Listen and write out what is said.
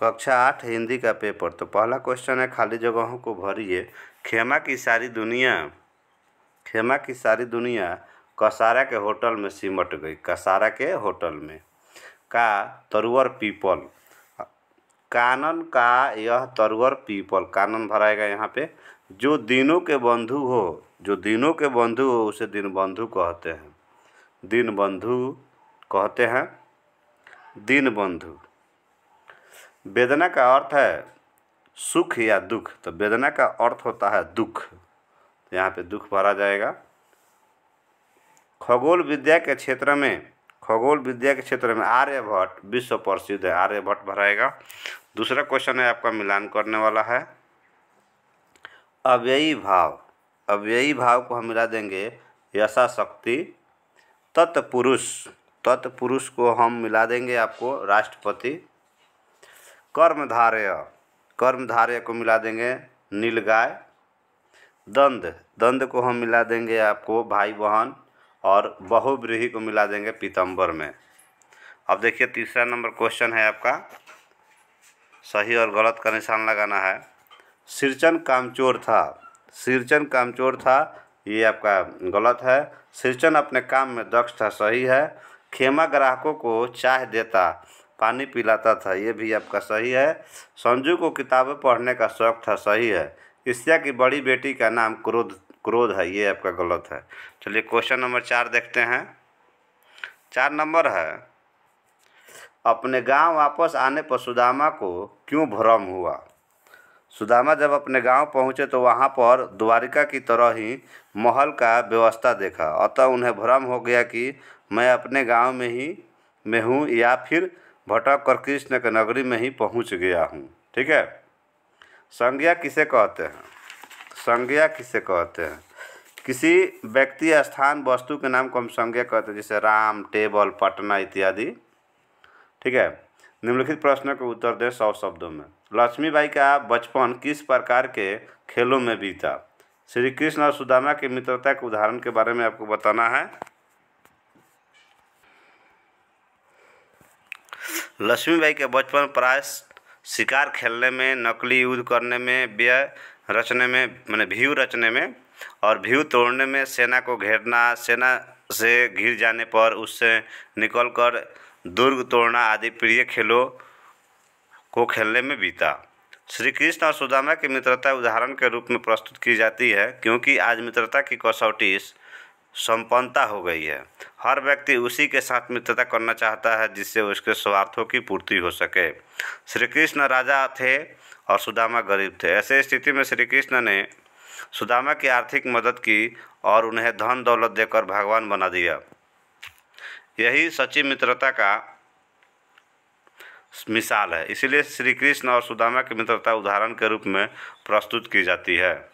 कक्षा आठ हिंदी का पेपर तो पहला क्वेश्चन है खाली जगहों को भरिए खेमा की सारी दुनिया खेमा की सारी दुनिया कसारा के होटल में सिमट गई कसारा के होटल में का तरुअर पीपल कानन का यह तरुअर पीपल कानन भराएगा यहाँ पे जो दिनों के बंधु हो जो दिनों के बंधु हो उसे दिन बंधु कहते हैं दिन बंधु कहते हैं दिन बंधु वेदना का अर्थ है सुख या दुख तो वेदना का अर्थ होता है दुख तो यहाँ पे दुख भरा जाएगा खगोल विद्या के क्षेत्र में खगोल विद्या के क्षेत्र में आर्यभट्ट विश्व प्रसिद्ध है आर्यभट्ट भराएगा दूसरा क्वेश्चन है आपका मिलान करने वाला है अव्ययी भाव अव्ययी भाव को हम मिला देंगे यशा शक्ति तत्पुरुष तत्पुरुष को हम मिला देंगे आपको राष्ट्रपति कर्मधारय कर्मधारय को मिला देंगे नीलगाय दंद दंद को हम मिला देंगे आपको भाई बहन और बहुब्रीही को मिला देंगे पीतम्बर में अब देखिए तीसरा नंबर क्वेश्चन है आपका सही और गलत का निशान लगाना है सिरचन कामचोर था सिरचन कामचोर था ये आपका गलत है सिरचन अपने काम में दक्ष था सही है खेमा ग्राहकों को चाह देता पानी पिलाता था ये भी आपका सही है संजू को किताबें पढ़ने का शौक था सही है इसिया की बड़ी बेटी का नाम क्रोध क्रोध है ये आपका गलत है चलिए क्वेश्चन नंबर चार देखते हैं चार नंबर है अपने गांव वापस आने पर सुदामा को क्यों भ्रम हुआ सुदामा जब अपने गांव पहुंचे तो वहां पर द्वारिका की तरह ही महल का व्यवस्था देखा अतः उन्हें भ्रम हो गया कि मैं अपने गांव में ही में हूँ या फिर भटक कर कृष्ण के नगरी में ही पहुंच गया हूँ ठीक है संज्ञा किसे कहते हैं संज्ञा किसे कहते हैं किसी व्यक्ति स्थान वस्तु के नाम को हम संज्ञा कहते हैं जैसे राम टेबल पटना इत्यादि ठीक है निम्नलिखित प्रश्न का उत्तर दें सौ शब्दों में लक्ष्मी बाई का बचपन किस प्रकार के खेलों में बीता श्री कृष्ण और सुदामा की मित्रता के उदाहरण के बारे में आपको बताना है लक्ष्मीबाई के बचपन प्राय शिकार खेलने में नकली युद्ध करने में व्यय रचने में मैंने भीव रचने में और भीव तोड़ने में सेना को घेरना सेना से घिर जाने पर उससे निकलकर दुर्ग तोड़ना आदि प्रिय खेलों को खेलने में बीता श्री कृष्ण और सुदामा की मित्रता उदाहरण के रूप में प्रस्तुत की जाती है क्योंकि आज मित्रता की कसौटी संपन्नता हो गई है हर व्यक्ति उसी के साथ मित्रता करना चाहता है जिससे उसके स्वार्थों की पूर्ति हो सके श्री कृष्ण राजा थे और सुदामा गरीब थे ऐसे स्थिति में श्री कृष्ण ने सुदामा की आर्थिक मदद की और उन्हें धन दौलत देकर भगवान बना दिया यही सच्ची मित्रता का मिसाल है इसलिए श्री कृष्ण और सुदामा की मित्रता उदाहरण के रूप में प्रस्तुत की जाती है